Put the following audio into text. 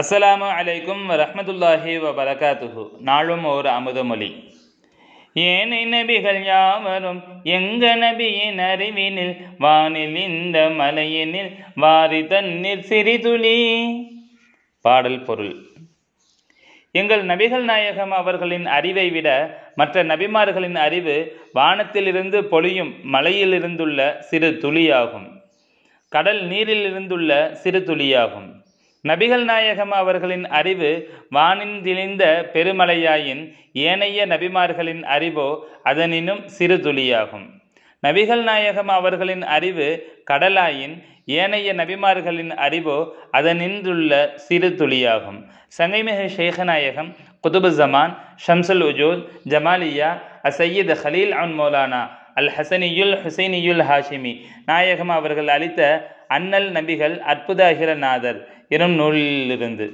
அஸ்ஸலாமு அலைக்கும் ரஹமதுல்லாஹி வபரகாத்துஹு நாளும் ஒரு அமுதமொழி ஏனை நபிகள் யாவரும் எங்க நபியின் அறிவினில் வானில் இந்த மலையினில் வாரி தண்ணீர் சிறிதுளி பாடல் பொருள் எங்கள் நபிகள் நாயகம் அவர்களின் அறிவை விட மற்ற நபிமார்களின் அறிவு வானத்திலிருந்து பொழியும் மலையிலிருந்துள்ள சிறு துளியாகும் கடல் நீரிலிருந்துள்ள சிறு துளியாகும் நபிகள் நாயகம் அவர்களின் அறிவு வானின் வானிந்திழிந்த பெருமலையாயின் ஏனைய நபிமார்களின் அறிவோ அதனினும் சிறு துளியாகும் நபிகள் நாயகம் அவர்களின் அறிவு கடலாயின் ஏனைய நபிமார்களின் அறிவோ அதனின்றுள்ள சிறு துளியாகும் சங்கைமிக சேகநாயகம் குதுபு ஜமான் ஷம்சுல் உஜூத் ஜமாலியா அசையத் ஹலீல் அன் மௌலானா அல் ஹசனியுல் ஹுசைனியுல் ஹாஷிமி நாயகம் அவர்கள் அளித்த அண்ணல் நபிகள் அற்புத அகிலநாதர் எனும் நூலிலிருந்து